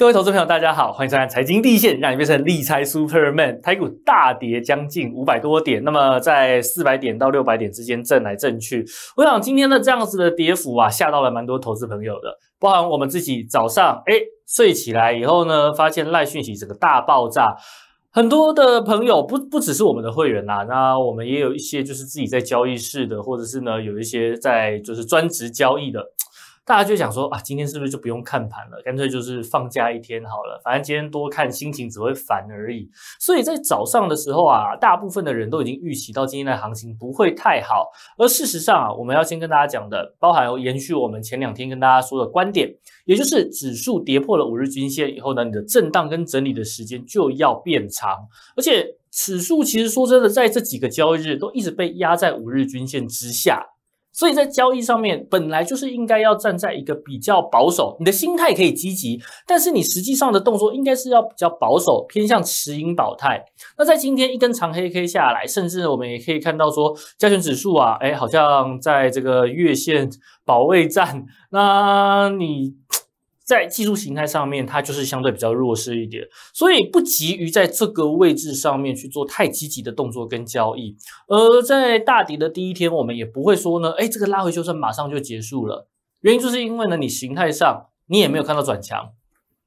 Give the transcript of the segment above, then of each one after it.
各位投资朋友，大家好，欢迎收看财经地线，让你变成利财 Superman。台股大跌将近五百多点，那么在四百点到六百点之间震来震去。我想今天的这样子的跌幅啊，吓到了蛮多投资朋友的，包含我们自己早上哎睡起来以后呢，发现赖讯息整个大爆炸，很多的朋友不不只是我们的会员啦，那我们也有一些就是自己在交易室的，或者是呢有一些在就是专职交易的。大家就想说啊，今天是不是就不用看盘了？干脆就是放假一天好了，反正今天多看心情只会烦而已。所以在早上的时候啊，大部分的人都已经预期到今天的行情不会太好。而事实上啊，我们要先跟大家讲的，包含延续我们前两天跟大家说的观点，也就是指数跌破了五日均线以后呢，你的震荡跟整理的时间就要变长。而且指数其实说真的，在这几个交易日都一直被压在五日均线之下。所以在交易上面，本来就是应该要站在一个比较保守，你的心态可以积极，但是你实际上的动作应该是要比较保守，偏向持盈保态。那在今天一根长黑 K 下来，甚至我们也可以看到说，加权指数啊，哎，好像在这个月线保卫战，那你。在技术形态上面，它就是相对比较弱势一点，所以不急于在这个位置上面去做太积极的动作跟交易。而在大底的第一天，我们也不会说呢，哎，这个拉回修正马上就结束了，原因就是因为呢，你形态上你也没有看到转强。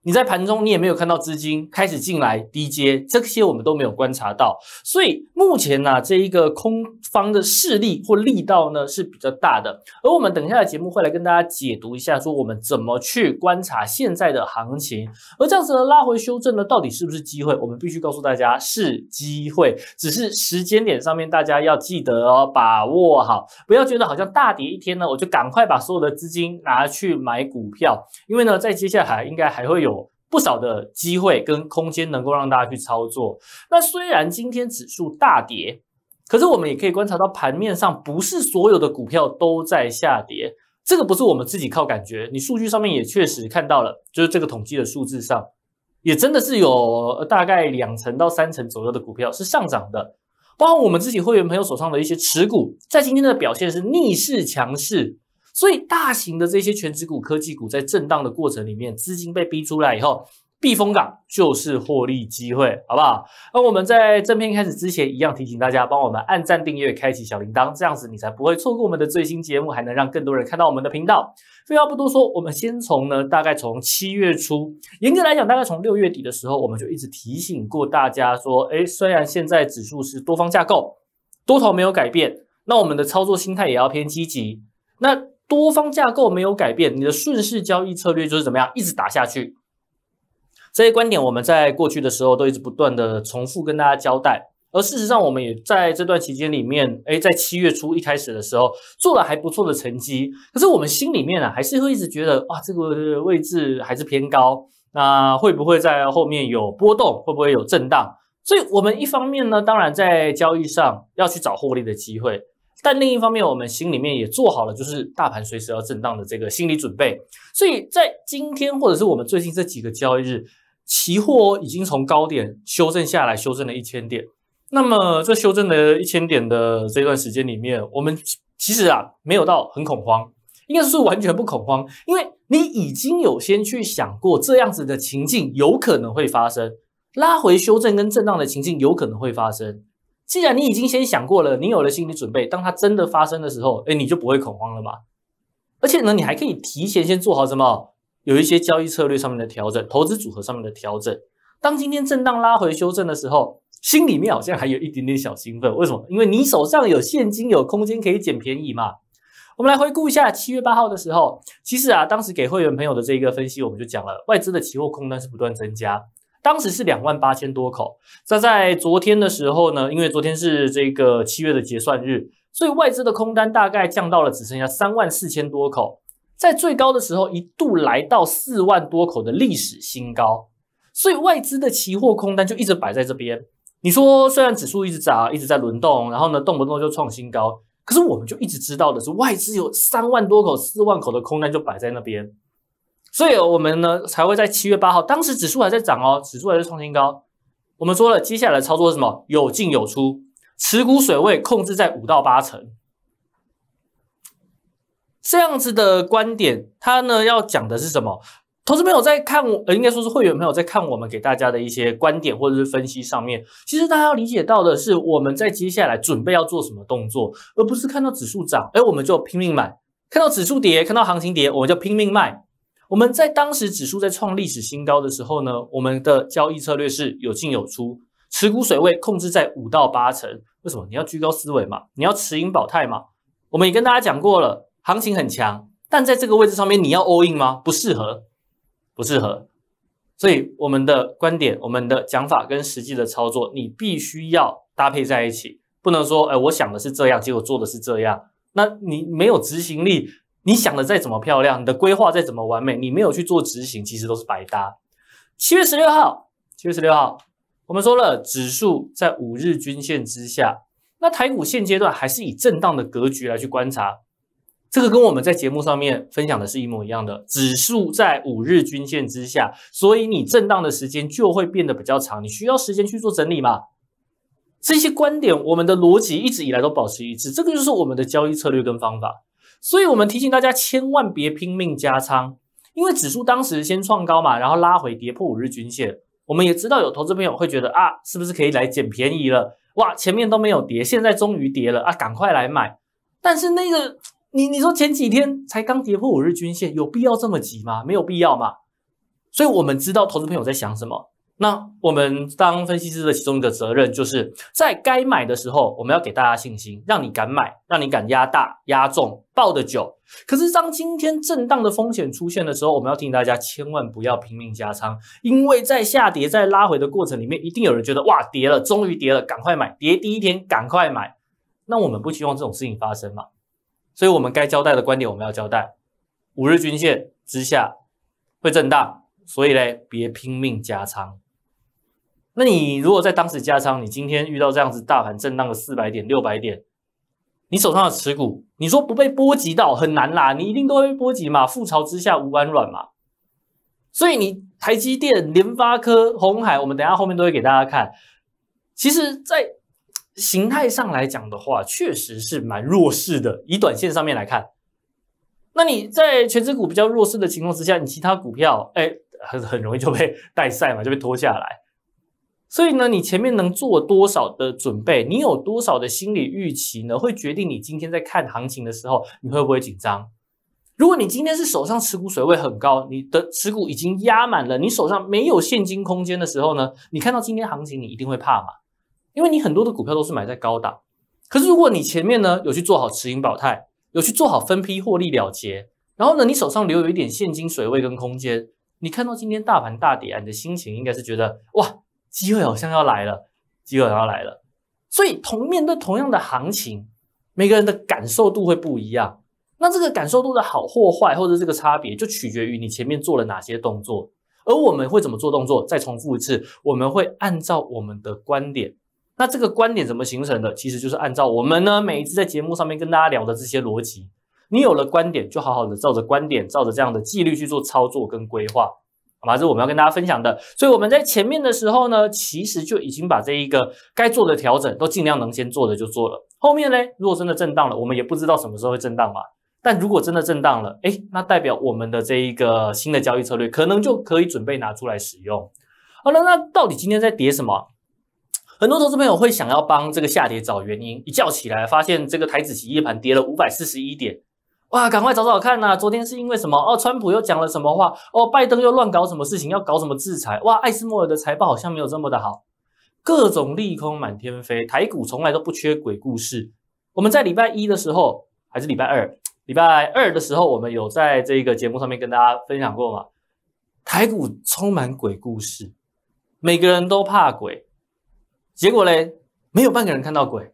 你在盘中你也没有看到资金开始进来低接，这些我们都没有观察到，所以目前呢这一个空方的势力或力道呢是比较大的。而我们等一下的节目会来跟大家解读一下，说我们怎么去观察现在的行情。而这样子的拉回修正呢，到底是不是机会？我们必须告诉大家是机会，只是时间点上面大家要记得哦，把握好，不要觉得好像大跌一天呢，我就赶快把所有的资金拿去买股票，因为呢在接下来应该还会有。不少的机会跟空间能够让大家去操作。那虽然今天指数大跌，可是我们也可以观察到盘面上不是所有的股票都在下跌。这个不是我们自己靠感觉，你数据上面也确实看到了，就是这个统计的数字上也真的是有大概两成到三成左右的股票是上涨的，包括我们自己会员朋友手上的一些持股，在今天的表现是逆势强势。所以，大型的这些全职股、科技股在震荡的过程里面，资金被逼出来以后，避风港就是获利机会，好不好？而我们在正片开始之前，一样提醒大家，帮我们按赞、订阅、开启小铃铛，这样子你才不会错过我们的最新节目，还能让更多人看到我们的频道。废话不多说，我们先从呢，大概从七月初，严格来讲，大概从六月底的时候，我们就一直提醒过大家说，哎，虽然现在指数是多方架构，多头没有改变，那我们的操作心态也要偏积极，那。多方架构没有改变，你的顺势交易策略就是怎么样一直打下去。这些观点我们在过去的时候都一直不断的重复跟大家交代。而事实上，我们也在这段期间里面，哎，在七月初一开始的时候做了还不错的成绩。可是我们心里面啊还是会一直觉得，哇，这个位置还是偏高，那会不会在后面有波动？会不会有震荡？所以，我们一方面呢，当然在交易上要去找获利的机会。但另一方面，我们心里面也做好了，就是大盘随时要震荡的这个心理准备。所以在今天或者是我们最近这几个交易日，期货已经从高点修正下来，修正了一千点。那么这修正的一千点的这段时间里面，我们其实啊没有到很恐慌，应该是完全不恐慌，因为你已经有先去想过这样子的情境有可能会发生，拉回修正跟震荡的情境有可能会发生。既然你已经先想过了，你有了心理准备，当它真的发生的时候，哎，你就不会恐慌了嘛。而且呢，你还可以提前先做好什么？有一些交易策略上面的调整，投资组合上面的调整。当今天震荡拉回修正的时候，心里面好像还有一点点小兴奋。为什么？因为你手上有现金，有空间可以捡便宜嘛。我们来回顾一下七月八号的时候，其实啊，当时给会员朋友的这个分析，我们就讲了，外资的期货空单是不断增加。当时是两万八千多口，在在昨天的时候呢，因为昨天是这个七月的结算日，所以外资的空单大概降到了只剩下三万四千多口，在最高的时候一度来到四万多口的历史新高，所以外资的期货空单就一直摆在这边。你说虽然指数一直涨，一直在轮动，然后呢动不动就创新高，可是我们就一直知道的是外资有三万多口、四万口的空单就摆在那边。所以我们呢才会在七月八号，当时指数还在涨哦，指数还在创新高。我们说了，接下来的操作是什么？有进有出，持股水位控制在五到八成。这样子的观点，他呢要讲的是什么？投资朋友在看，应该说是会员朋友在看我们给大家的一些观点或者是分析上面。其实大家要理解到的是，我们在接下来准备要做什么动作，而不是看到指数涨，哎，我们就拼命买；看到指数跌，看到行情跌，我们就拼命卖。我们在当时指数在创历史新高的时候呢，我们的交易策略是有进有出，持股水位控制在五到八成。为什么？你要居高思维嘛，你要持盈保泰嘛。我们也跟大家讲过了，行情很强，但在这个位置上面，你要 all in 吗？不适合，不适合。所以我们的观点、我们的讲法跟实际的操作，你必须要搭配在一起，不能说哎，我想的是这样，结果做的是这样，那你没有执行力。你想的再怎么漂亮，你的规划再怎么完美，你没有去做执行，其实都是白搭。七月十六号，七月十六号，我们说了，指数在五日均线之下，那台股现阶段还是以震荡的格局来去观察。这个跟我们在节目上面分享的是一模一样的。指数在五日均线之下，所以你震荡的时间就会变得比较长，你需要时间去做整理嘛。这些观点，我们的逻辑一直以来都保持一致，这个就是我们的交易策略跟方法。所以我们提醒大家，千万别拼命加仓，因为指数当时先创高嘛，然后拉回跌破五日均线。我们也知道有投资朋友会觉得啊，是不是可以来捡便宜了？哇，前面都没有跌，现在终于跌了啊，赶快来买！但是那个你你说前几天才刚跌破五日均线，有必要这么急吗？没有必要嘛。所以我们知道投资朋友在想什么。那我们当分析师的其中一个责任，就是在该买的时候，我们要给大家信心，让你敢买，让你敢压大、压重、抱得久。可是当今天震荡的风险出现的时候，我们要提醒大家千万不要拼命加仓，因为在下跌、在拉回的过程里面，一定有人觉得哇，跌了，终于跌了，赶快买，跌第一天赶快买。那我们不希望这种事情发生嘛，所以我们该交代的观点，我们要交代。五日均线之下会震荡，所以嘞，别拼命加仓。那你如果在当时加仓，你今天遇到这样子大盘震荡的四百点、六百点，你手上的持股，你说不被波及到很难啦，你一定都会波及嘛，覆巢之下无完卵嘛。所以你台积电、联发科、红海，我们等下后面都会给大家看。其实，在形态上来讲的话，确实是蛮弱势的。以短线上面来看，那你在全指股比较弱势的情况之下，你其他股票，哎，很很容易就被 带塞嘛，就被拖下来。所以呢，你前面能做多少的准备，你有多少的心理预期呢？会决定你今天在看行情的时候，你会不会紧张？如果你今天是手上持股水位很高，你的持股已经压满了，你手上没有现金空间的时候呢，你看到今天行情，你一定会怕嘛？因为你很多的股票都是买在高档。可是如果你前面呢有去做好持盈保态，有去做好分批获利了结，然后呢，你手上留有一点现金水位跟空间，你看到今天大盘大跌啊，你的心情应该是觉得哇。机会好像要来了，机会要来了，所以同面对同样的行情，每个人的感受度会不一样。那这个感受度的好或坏，或者这个差别，就取决于你前面做了哪些动作。而我们会怎么做动作？再重复一次，我们会按照我们的观点。那这个观点怎么形成的？其实就是按照我们呢每一次在节目上面跟大家聊的这些逻辑。你有了观点，就好好的照着观点，照着这样的纪律去做操作跟规划。嘛，这是我们要跟大家分享的。所以我们在前面的时候呢，其实就已经把这一个该做的调整都尽量能先做的就做了。后面呢，如果真的震荡了，我们也不知道什么时候会震荡嘛。但如果真的震荡了，哎，那代表我们的这一个新的交易策略可能就可以准备拿出来使用。好了，那到底今天在跌什么？很多投资朋友会想要帮这个下跌找原因。一觉起来，发现这个台子期夜盘跌了五百四十一点。哇，赶快找找看呐！昨天是因为什么？哦，川普又讲了什么话？哦，拜登又乱搞什么事情？要搞什么制裁？哇，艾斯莫尔的财报好像没有这么的好，各种利空满天飞。台股从来都不缺鬼故事。我们在礼拜一的时候，还是礼拜二，礼拜二的时候，我们有在这个节目上面跟大家分享过嘛？台股充满鬼故事，每个人都怕鬼，结果嘞，没有半个人看到鬼，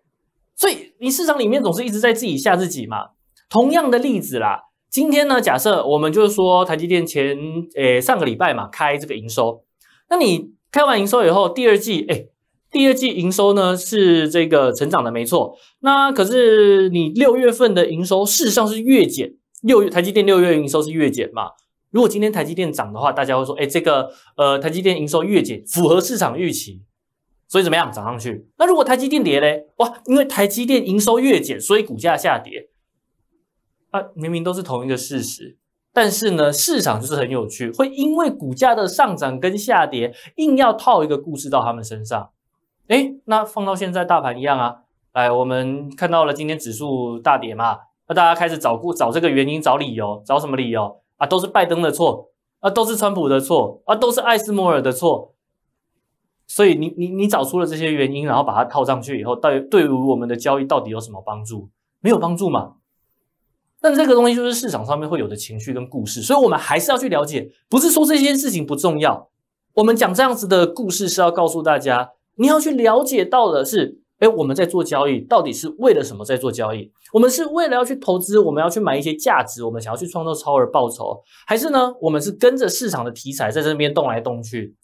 所以你市场里面总是一直在自己吓自己嘛。同样的例子啦，今天呢，假设我们就是说台积电前诶上个礼拜嘛开这个营收，那你开完营收以后，第二季诶第二季营收呢是这个成长的没错，那可是你六月份的营收事实上是月减，六月台积电六月营收是月减嘛？如果今天台积电涨的话，大家会说，哎，这个呃台积电营收月减符合市场预期，所以怎么样涨上去？那如果台积电跌嘞，哇，因为台积电营收月减，所以股价下跌。啊，明明都是同一个事实，但是呢，市场就是很有趣，会因为股价的上涨跟下跌，硬要套一个故事到他们身上。哎，那放到现在大盘一样啊，来，我们看到了今天指数大跌嘛，那大家开始找故找这个原因，找理由，找什么理由啊？都是拜登的错啊，都是川普的错啊，都是艾斯摩尔的错。所以你你你找出了这些原因，然后把它套上去以后，到底对于我们的交易到底有什么帮助？没有帮助嘛。但这个东西就是市场上面会有的情绪跟故事，所以我们还是要去了解，不是说这件事情不重要。我们讲这样子的故事是要告诉大家，你要去了解到的是，哎，我们在做交易到底是为了什么在做交易？我们是为了要去投资，我们要去买一些价值，我们想要去创造超额报酬，还是呢，我们是跟着市场的题材在这边动来动去？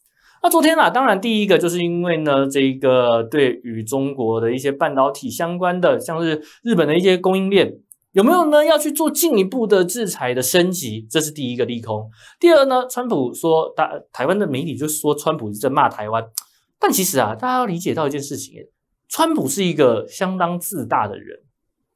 那昨天啊，当然第一个就是因为呢，这个对于中国的一些半导体相关的，像是日本的一些供应链。有没有呢？要去做进一步的制裁的升级，这是第一个利空。第二呢，川普说，大台湾的媒体就说川普在骂台湾，但其实啊，大家要理解到一件事情，川普是一个相当自大的人。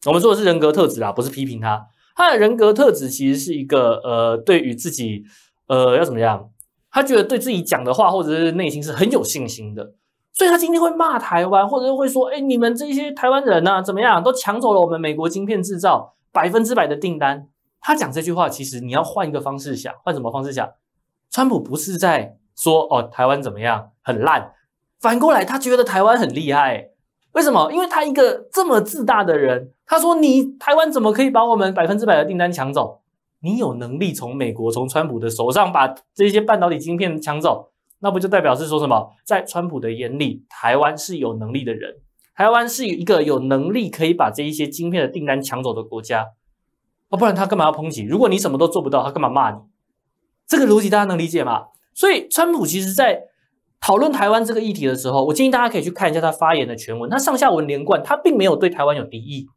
我们说的是人格特质啦，不是批评他。他的人格特质其实是一个呃，对于自己呃要怎么样，他觉得对自己讲的话或者是内心是很有信心的。所以他今天会骂台湾，或者会说：“哎，你们这些台湾人呢，怎么样？都抢走了我们美国晶片制造百分之百的订单。”他讲这句话，其实你要换一个方式想，换什么方式想？川普不是在说哦台湾怎么样很烂，反过来他觉得台湾很厉害。为什么？因为他一个这么自大的人，他说：“你台湾怎么可以把我们百分之百的订单抢走？你有能力从美国、从川普的手上把这些半导体晶片抢走。”那不就代表是说什么？在川普的眼里，台湾是有能力的人，台湾是一个有能力可以把这一些晶片的订单抢走的国家啊！不然他干嘛要抨击？如果你什么都做不到，他干嘛骂你？这个逻辑大家能理解吗？所以，川普其实在讨论台湾这个议题的时候，我建议大家可以去看一下他发言的全文，他上下文连贯，他并没有对台湾有敌意，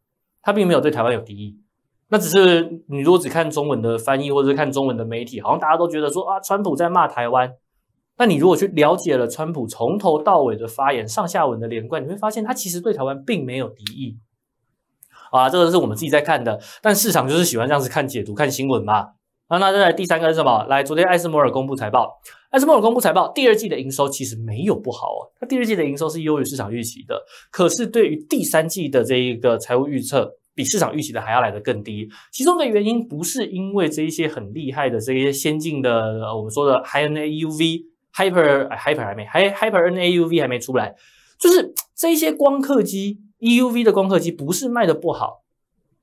他并没有对台湾有敌意。那只是你如果只看中文的翻译，或者是看中文的媒体，好像大家都觉得说啊，川普在骂台湾。那你如果去了解了川普从头到尾的发言上下文的连贯，你会发现他其实对台湾并没有敌意。啊，这个是我们自己在看的，但市场就是喜欢这样子看解读、看新闻嘛。啊，那再来第三个是什么？来，昨天埃斯摩尔公布财报，埃斯摩尔公布财报，第二季的营收其实没有不好，它第二季的营收是优于市场预期的。可是对于第三季的这一个财务预测，比市场预期的还要来得更低。其中的原因不是因为这一些很厉害的这些先进的我们说的 High N A U V。Hyper，Hyper 还没，Hyper N A U V 还没出来，就是这些光刻机 E U V 的光刻机不是卖的不好，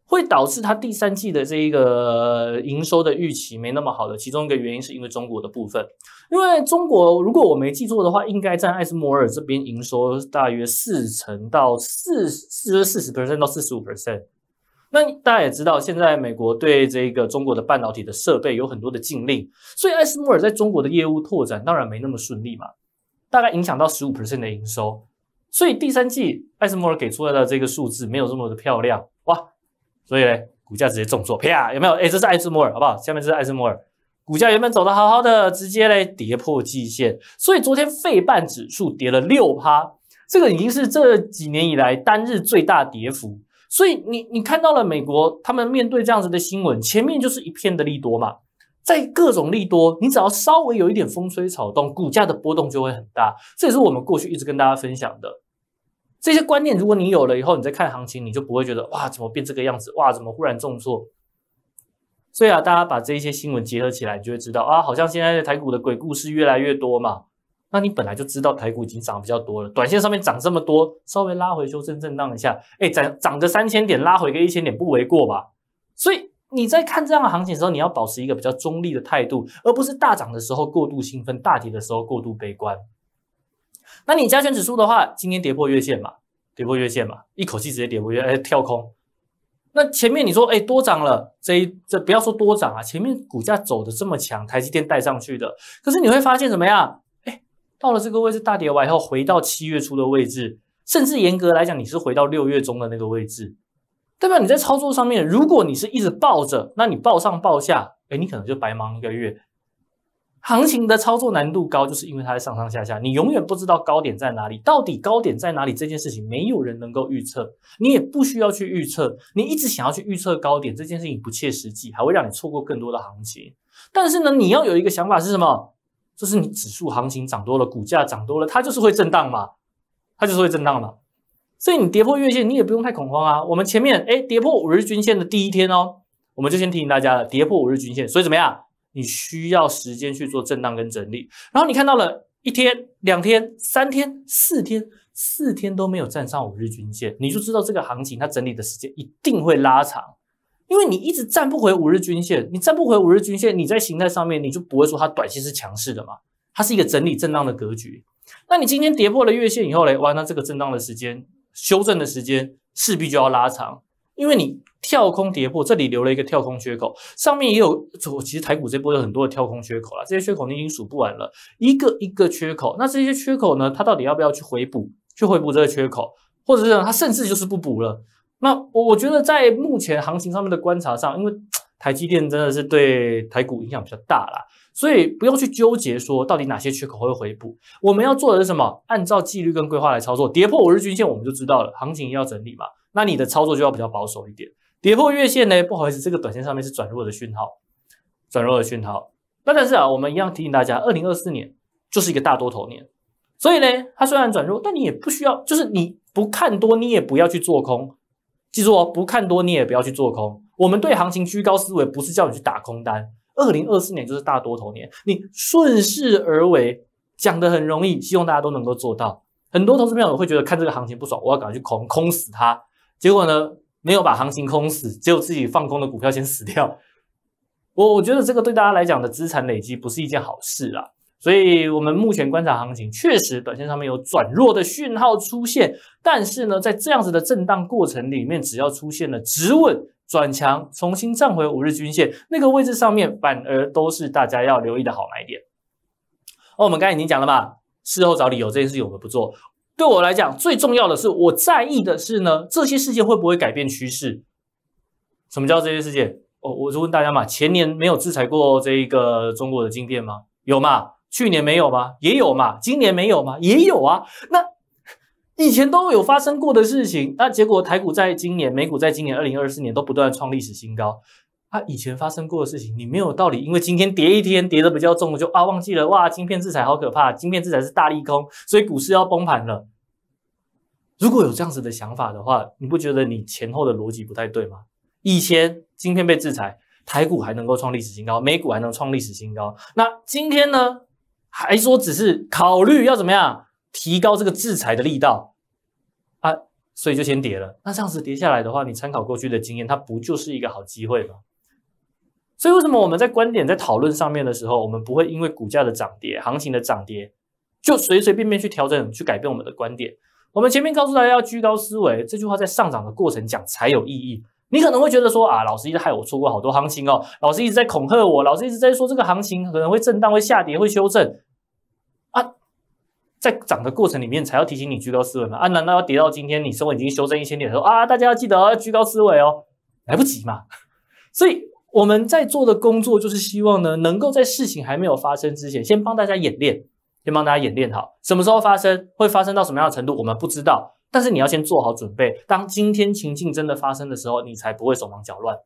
会导致它第三季的这一个营收的预期没那么好的，其中一个原因是因为中国的部分，因为中国如果我没记错的话，应该在艾斯摩尔这边营收大约四成到四四十四十 percent 到四十五 percent。那大家也知道，现在美国对这个中国的半导体的设备有很多的禁令，所以艾斯摩尔在中国的业务拓展当然没那么顺利嘛，大概影响到十五的营收，所以第三季艾斯摩尔给出来的这个数字没有这么的漂亮哇，所以股价直接重挫，啪，有没有？哎，这是艾斯摩尔，好不好？下面这是艾斯摩尔股价原本走的好好的，直接嘞跌破季线，所以昨天费半指数跌了六%，趴，这个已经是这几年以来单日最大跌幅。所以你你看到了美国他们面对这样子的新闻，前面就是一片的利多嘛，在各种利多，你只要稍微有一点风吹草动，股价的波动就会很大。这也是我们过去一直跟大家分享的这些观念。如果你有了以后，你再看行情，你就不会觉得哇，怎么变这个样子？哇，怎么忽然重挫？所以啊，大家把这一些新闻结合起来，你就会知道啊，好像现在的台股的鬼故事越来越多嘛。那你本来就知道台股已经涨比较多了，短线上面涨这么多，稍微拉回修正震荡一下，哎，涨涨个三千点，拉回个一千点不为过吧？所以你在看这样的行情的时候，你要保持一个比较中立的态度，而不是大涨的时候过度兴奋，大跌的时候过度悲观。那你加权指数的话，今天跌破月线嘛？跌破月线嘛？一口气直接跌破月，哎，跳空。那前面你说，哎，多涨了这一这不要说多涨啊，前面股价走的这么强，台积电带上去的，可是你会发现怎么样？到了这个位置大跌完以后，回到七月初的位置，甚至严格来讲，你是回到六月中的那个位置，代表你在操作上面，如果你是一直抱着，那你抱上抱下，哎，你可能就白忙一个月。行情的操作难度高，就是因为它在上上下下，你永远不知道高点在哪里，到底高点在哪里这件事情，没有人能够预测，你也不需要去预测，你一直想要去预测高点这件事情不切实际，还会让你错过更多的行情。但是呢，你要有一个想法是什么？就是你指数行情涨多了，股价涨多了，它就是会震荡嘛，它就是会震荡嘛。所以你跌破月线，你也不用太恐慌啊。我们前面哎跌破五日均线的第一天哦，我们就先提醒大家了，跌破五日均线，所以怎么样？你需要时间去做震荡跟整理。然后你看到了一天、两天、三天、四天、四天都没有站上五日均线，你就知道这个行情它整理的时间一定会拉长。因为你一直站不回五日均线，你站不回五日均线，你在形态上面你就不会说它短期是强势的嘛，它是一个整理震荡的格局。那你今天跌破了月线以后嘞，哇，那这个震荡的时间、修正的时间势必就要拉长，因为你跳空跌破，这里留了一个跳空缺口，上面也有，其实台股这波有很多的跳空缺口啦，这些缺口你已经数不完了，一个一个缺口。那这些缺口呢，它到底要不要去回补？去回补这个缺口，或者是它甚至就是不补了？那我觉得在目前行情上面的观察上，因为台积电真的是对台股影响比较大啦，所以不用去纠结说到底哪些缺口会回补。我们要做的是什么？按照纪律跟规划来操作。跌破五日均线，我们就知道了，行情要整理嘛，那你的操作就要比较保守一点。跌破月线呢，不好意思，这个短线上面是转弱的讯号，转弱的讯号。那但是啊，我们一样提醒大家，二零二四年就是一个大多头年，所以呢，它虽然转弱，但你也不需要，就是你不看多，你也不要去做空。记住哦，不看多，你也不要去做空。我们对行情居高思维，不是叫你去打空单。二零二四年就是大多头年，你顺势而为，讲的很容易，希望大家都能够做到。很多投资朋友会觉得看这个行情不爽，我要赶快去空，空死它。结果呢，没有把行情空死，只有自己放空的股票先死掉。我我觉得这个对大家来讲的资产累积不是一件好事啊。所以，我们目前观察行情，确实短线上面有转弱的讯号出现。但是呢，在这样子的震荡过程里面，只要出现了止稳转强，重新站回五日均线那个位置上面，反而都是大家要留意的好买点。而我们刚才已经讲了嘛，事后找理由这件事我们不做。对我来讲，最重要的是我在意的是呢，这些事件会不会改变趋势？什么叫这些事件？哦，我就问大家嘛，前年没有制裁过这一个中国的晶片吗？有嘛？去年没有吗？也有嘛。今年没有吗？也有啊。那以前都有发生过的事情，那结果台股在今年、美股在今年二零二四年都不断创历史新高。啊，以前发生过的事情，你没有道理，因为今天跌一天，跌得比较重了，就啊忘记了哇。晶片制裁好可怕，晶片制裁是大利空，所以股市要崩盘了。如果有这样子的想法的话，你不觉得你前后的逻辑不太对吗？以前晶片被制裁，台股还能够创历史新高，美股还能创历史新高。那今天呢？还说只是考虑要怎么样提高这个制裁的力道啊，所以就先跌了。那这样子跌下来的话，你参考过去的经验，它不就是一个好机会吗？所以为什么我们在观点在讨论上面的时候，我们不会因为股价的涨跌、行情的涨跌就随随便便去调整、去改变我们的观点？我们前面告诉大家要居高思维，这句话在上涨的过程讲才有意义。你可能会觉得说啊，老师一直害我错过好多行情哦，老师一直在恐吓我，老师一直在说这个行情可能会震荡、会下跌、会修正啊，在涨的过程里面才要提醒你居高思维嘛啊？难道要跌到今天你稍微已经修正一千点的时候啊？大家要记得居高思维哦，来不及嘛。所以我们在做的工作就是希望呢，能够在事情还没有发生之前，先帮大家演练，先帮大家演练好什么时候发生，会发生到什么样的程度，我们不知道。但是你要先做好准备，当今天情境真的发生的时候，你才不会手忙脚乱。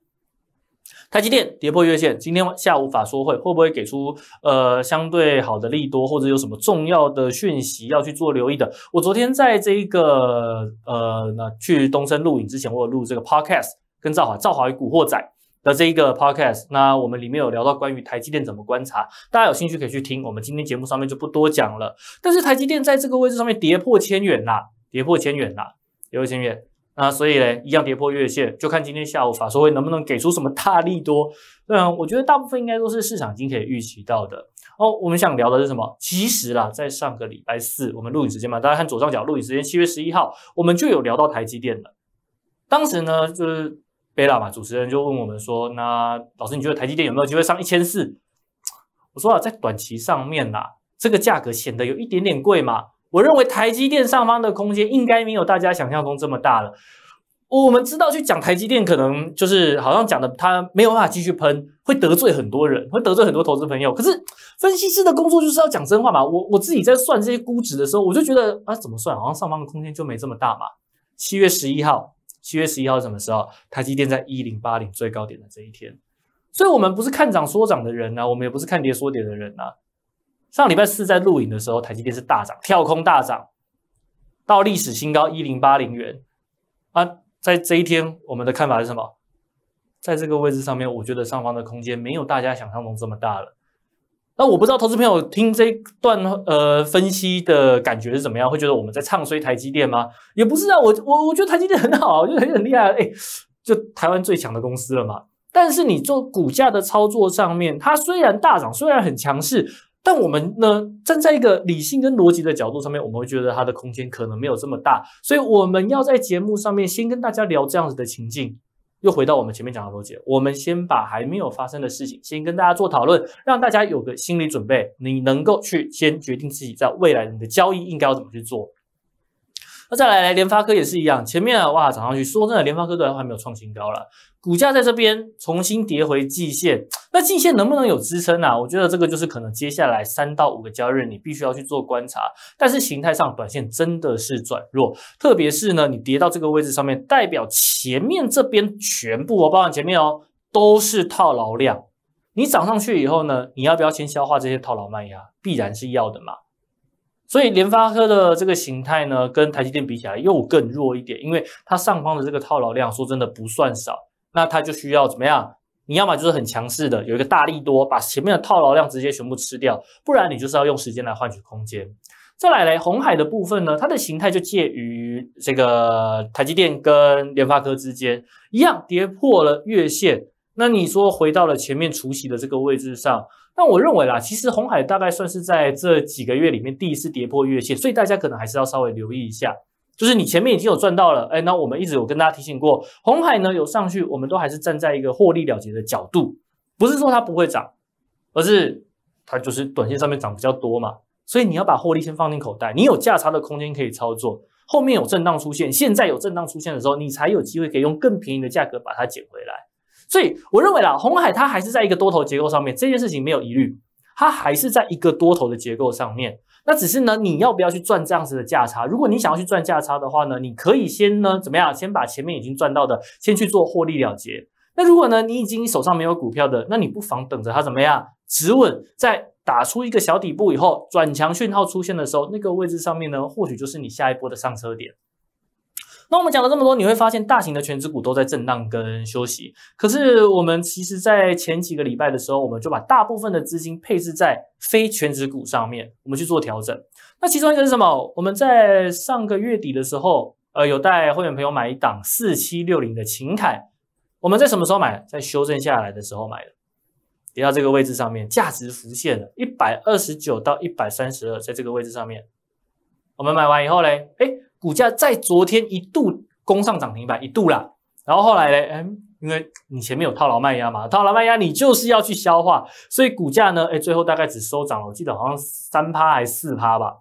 台积电跌破月线，今天下午法说会会不会给出呃相对好的利多，或者有什么重要的讯息要去做留意的？我昨天在这一个呃，去东森录影之前，我有录这个 podcast 跟赵华、赵华与古惑仔的这一个 podcast，那我们里面有聊到关于台积电怎么观察，大家有兴趣可以去听。我们今天节目上面就不多讲了。但是台积电在这个位置上面跌破千元啦。跌破千元啦，跌破千元那所以呢，一样跌破月线，就看今天下午法说会能不能给出什么大力多。嗯，我觉得大部分应该都是市场已经可以预期到的。哦，我们想聊的是什么？其实啦，在上个礼拜四，我们录影时间嘛，大家看左上角录影时间，七月十一号，我们就有聊到台积电了。当时呢，就是贝拉嘛，主持人就问我们说：“那老师，你觉得台积电有没有机会上一千四？”我说啊，在短期上面啦，这个价格显得有一点点贵嘛。我认为台积电上方的空间应该没有大家想象中这么大了。我们知道去讲台积电，可能就是好像讲的它没有办法继续喷，会得罪很多人，会得罪很多投资朋友。可是分析师的工作就是要讲真话嘛。我我自己在算这些估值的时候，我就觉得啊，怎么算好像上方的空间就没这么大嘛。七月十一号，七月十一号什么时候？台积电在一零八零最高点的这一天。所以我们不是看涨说涨的人呢，我们也不是看跌说跌的人呢。上礼拜四在录影的时候，台积电是大涨，跳空大涨，到历史新高一零八零元啊！在这一天，我们的看法是什么？在这个位置上面，我觉得上方的空间没有大家想象中这么大了。那我不知道投资朋友听这一段呃分析的感觉是怎么样，会觉得我们在唱衰台积电吗？也不是啊，我我我觉得台积电很好，就很很厉害，哎，就台湾最强的公司了嘛。但是你做股价的操作上面，它虽然大涨，虽然很强势。但我们呢，站在一个理性跟逻辑的角度上面，我们会觉得它的空间可能没有这么大，所以我们要在节目上面先跟大家聊这样子的情境，又回到我们前面讲的逻辑，我们先把还没有发生的事情先跟大家做讨论，让大家有个心理准备，你能够去先决定自己在未来你的交易应该要怎么去做。再来，来联发科也是一样，前面哇涨上去，说真的，联发科都还没有创新高了，股价在这边重新跌回季线，那季线能不能有支撑呢？我觉得这个就是可能接下来三到五个交易日你必须要去做观察，但是形态上短线真的是转弱，特别是呢你跌到这个位置上面，代表前面这边全部哦，包含前面哦都是套牢量，你涨上去以后呢，你要不要先消化这些套牢卖压？必然是要的嘛。所以联发科的这个形态呢，跟台积电比起来又更弱一点，因为它上方的这个套牢量说真的不算少，那它就需要怎么样？你要么就是很强势的有一个大力多，把前面的套牢量直接全部吃掉，不然你就是要用时间来换取空间。再来嘞，红海的部分呢，它的形态就介于这个台积电跟联发科之间，一样跌破了月线，那你说回到了前面除夕的这个位置上。但我认为啦，其实红海大概算是在这几个月里面第一次跌破月线，所以大家可能还是要稍微留意一下。就是你前面已经有赚到了，哎，那我们一直有跟大家提醒过，红海呢有上去，我们都还是站在一个获利了结的角度，不是说它不会涨，而是它就是短线上面涨比较多嘛。所以你要把获利先放进口袋，你有价差的空间可以操作，后面有震荡出现，现在有震荡出现的时候，你才有机会可以用更便宜的价格把它捡回来。所以我认为啦，红海它还是在一个多头结构上面，这件事情没有疑虑，它还是在一个多头的结构上面。那只是呢，你要不要去赚这样子的价差？如果你想要去赚价差的话呢，你可以先呢怎么样，先把前面已经赚到的先去做获利了结。那如果呢，你已经手上没有股票的，那你不妨等着它怎么样止稳，在打出一个小底部以后，转强讯号出现的时候，那个位置上面呢，或许就是你下一波的上车点。那我们讲了这么多，你会发现大型的全值股都在震荡跟休息。可是我们其实，在前几个礼拜的时候，我们就把大部分的资金配置在非全值股上面，我们去做调整。那其中一个是什么？我们在上个月底的时候，呃，有带会员朋友买一档四七六零的秦凯。我们在什么时候买？在修正下来的时候买的，跌到这个位置上面，价值浮现了一百二十九到一百三十二，在这个位置上面，我们买完以后嘞，哎。股价在昨天一度攻上涨停板，一度啦，然后后来呢？哎，因为你前面有套牢卖压嘛，套牢卖压你就是要去消化，所以股价呢，哎，最后大概只收涨了，我记得好像三趴还是四趴吧。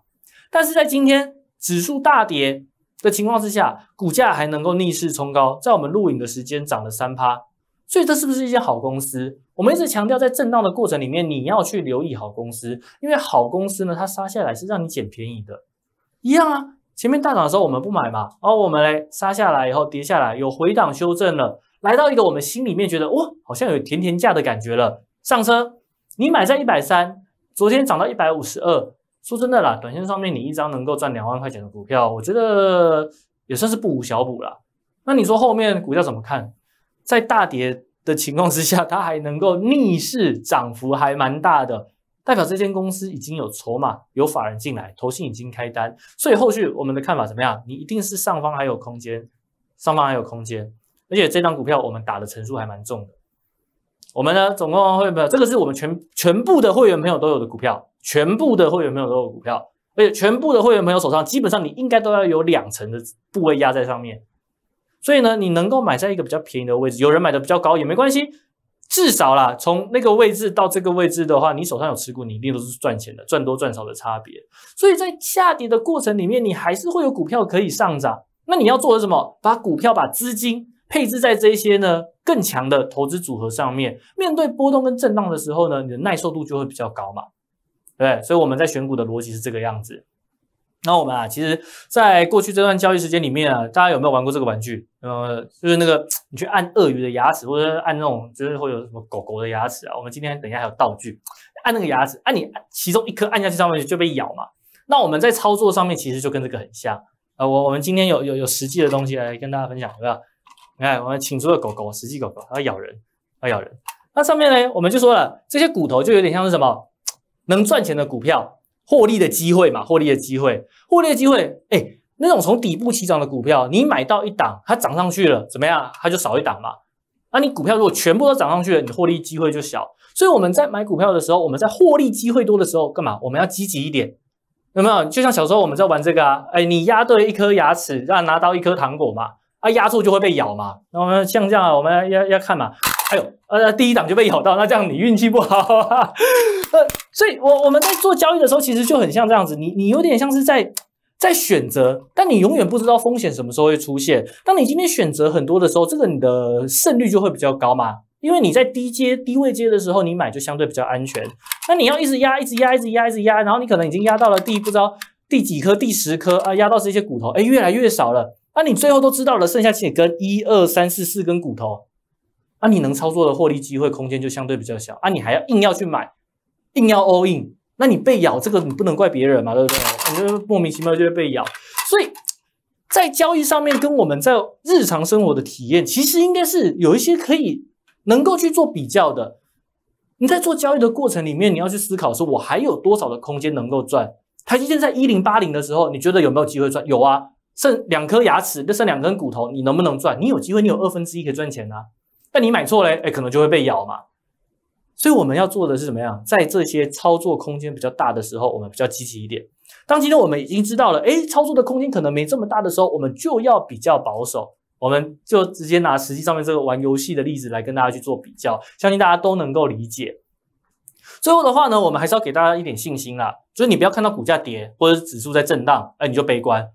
但是在今天指数大跌的情况之下，股价还能够逆势冲高，在我们录影的时间涨了三趴，所以这是不是一件好公司？我们一直强调，在震荡的过程里面，你要去留意好公司，因为好公司呢，它杀下来是让你捡便宜的，一样啊。前面大涨的时候我们不买嘛，哦，我们嘞杀下来以后跌下来，有回档修正了，来到一个我们心里面觉得哇，好像有甜甜价的感觉了，上车。你买在一百三，昨天涨到一百五十二，说真的啦，短线上面你一张能够赚两万块钱的股票，我觉得也算是不无小补啦。那你说后面股价怎么看？在大跌的情况之下，它还能够逆势涨幅还蛮大的。代表这间公司已经有筹码，有法人进来，投信已经开单，所以后续我们的看法怎么样？你一定是上方还有空间，上方还有空间，而且这张股票我们打的成数还蛮重的。我们呢，总共会员，这个是我们全全部的会员朋友都有的股票，全部的会员朋友都有股票，而且全部的会员朋友手上基本上你应该都要有两层的部位压在上面，所以呢，你能够买在一个比较便宜的位置，有人买的比较高也没关系。至少啦，从那个位置到这个位置的话，你手上有持股，你一定都是赚钱的，赚多赚少的差别。所以在下跌的过程里面，你还是会有股票可以上涨。那你要做的什么？把股票、把资金配置在这些呢更强的投资组合上面。面对波动跟震荡的时候呢，你的耐受度就会比较高嘛，对不对？所以我们在选股的逻辑是这个样子。那我们啊，其实在过去这段交易时间里面啊，大家有没有玩过这个玩具？呃，就是那个你去按鳄鱼的牙齿，或者按那种就是会有什么狗狗的牙齿啊？我们今天等一下还有道具，按那个牙齿，按你其中一颗按下去上面就被咬嘛。那我们在操作上面其实就跟这个很像呃，我我们今天有有有实际的东西来跟大家分享，要不要？你看，我们请出了狗狗，实际狗狗要咬人，要咬人。那上面呢，我们就说了，这些骨头就有点像是什么能赚钱的股票。获利的机会嘛，获利的机会，获利的机会，哎，那种从底部起涨的股票，你买到一档，它涨上去了，怎么样，它就少一档嘛。那你股票如果全部都涨上去了，你获利机会就小。所以我们在买股票的时候，我们在获利机会多的时候，干嘛？我们要积极一点，有没有？就像小时候我们在玩这个啊，哎，你压对一颗牙齿，让拿到一颗糖果嘛，啊，压住就会被咬嘛。那我们像这样，我们要要看嘛，哎呦，呃，第一档就被咬到，那这样你运气不好。所以，我我们在做交易的时候，其实就很像这样子。你你有点像是在在选择，但你永远不知道风险什么时候会出现。当你今天选择很多的时候，这个你的胜率就会比较高嘛？因为你在低阶低位阶的时候，你买就相对比较安全。那你要一直压，一直压，一直压，一直压，然后你可能已经压到了第不知道第几颗、第十颗啊，压到这些骨头，哎，越来越少了。那你最后都知道了，剩下几根一二三四四根骨头，那你能操作的获利机会空间就相对比较小啊。你还要硬要去买。硬要 all in，那你被咬这个你不能怪别人嘛，对不对？你莫名其妙就会被咬，所以在交易上面跟我们在日常生活的体验，其实应该是有一些可以能够去做比较的。你在做交易的过程里面，你要去思考说，我还有多少的空间能够赚？台积电在一零八零的时候，你觉得有没有机会赚？有啊，剩两颗牙齿，那剩两根骨头，你能不能赚？你有机会，你有二分之一可以赚钱啊。但你买错嘞，哎，可能就会被咬嘛。所以我们要做的是怎么样？在这些操作空间比较大的时候，我们比较积极一点。当今天我们已经知道了，哎，操作的空间可能没这么大的时候，我们就要比较保守。我们就直接拿实际上面这个玩游戏的例子来跟大家去做比较，相信大家都能够理解。最后的话呢，我们还是要给大家一点信心啦。所以你不要看到股价跌或者是指数在震荡，哎，你就悲观。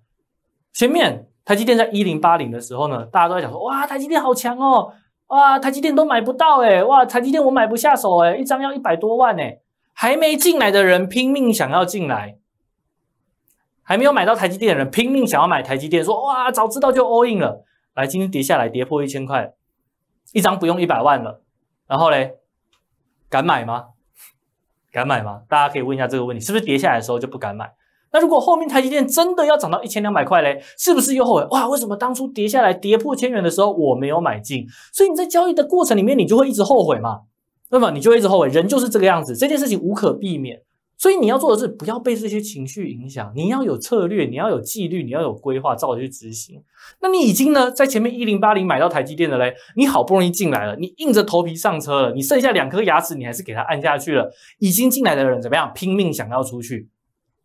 前面台积电在一零八零的时候呢，大家都在讲说，哇，台积电好强哦。哇，台积电都买不到哎！哇，台积电我买不下手哎，一张要一百多万哎，还没进来的人拼命想要进来，还没有买到台积电的人拼命想要买台积电，说哇，早知道就 all in 了。来，今天跌下来，跌破一千块，一张不用一百万了，然后嘞，敢买吗？敢买吗？大家可以问一下这个问题，是不是跌下来的时候就不敢买？那如果后面台积电真的要涨到一千两百块嘞，是不是又后悔？哇，为什么当初跌下来跌破千元的时候我没有买进？所以你在交易的过程里面，你就会一直后悔嘛？那么你就一直后悔，人就是这个样子，这件事情无可避免。所以你要做的是，不要被这些情绪影响，你要有策略，你要有纪律，你要有规划，照着去执行。那你已经呢，在前面一零八零买到台积电的嘞，你好不容易进来了，你硬着头皮上车了，你剩下两颗牙齿，你还是给它按下去了。已经进来的人怎么样？拼命想要出去。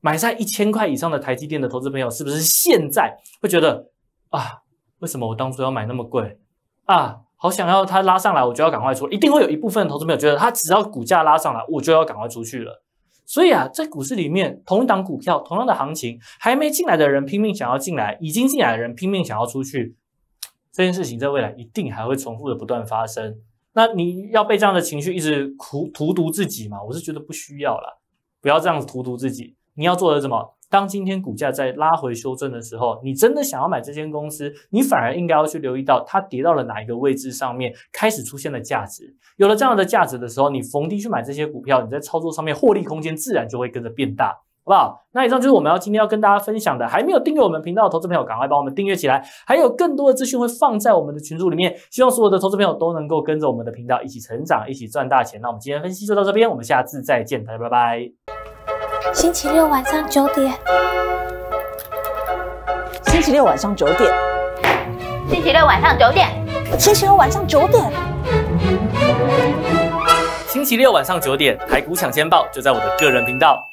买在一千块以上的台积电的投资朋友，是不是现在会觉得啊？为什么我当初要买那么贵啊？好想要它拉上来，我就要赶快出。一定会有一部分投资朋友觉得，它只要股价拉上来，我就要赶快出去了。所以啊，在股市里面，同一档股票、同样的行情，还没进来的人拼命想要进来，已经进来的人拼命想要出去，这件事情在未来一定还会重复的不断发生。那你要被这样的情绪一直荼荼毒自己嘛？我是觉得不需要了，不要这样子荼毒自己。你要做的什么？当今天股价在拉回修正的时候，你真的想要买这间公司，你反而应该要去留意到它跌到了哪一个位置上面开始出现了价值。有了这样的价值的时候，你逢低去买这些股票，你在操作上面获利空间自然就会跟着变大，好不好？那以上就是我们要今天要跟大家分享的。还没有订阅我们频道的投资朋友，赶快帮我们订阅起来。还有更多的资讯会放在我们的群组里面，希望所有的投资朋友都能够跟着我们的频道一起成长，一起赚大钱。那我们今天分析就到这边，我们下次再见，大家拜拜。星期六晚上九点，星期六晚上九点，星期六晚上九点，星期六晚上九点，星期六晚上九点，台股抢先报就在我的个人频道。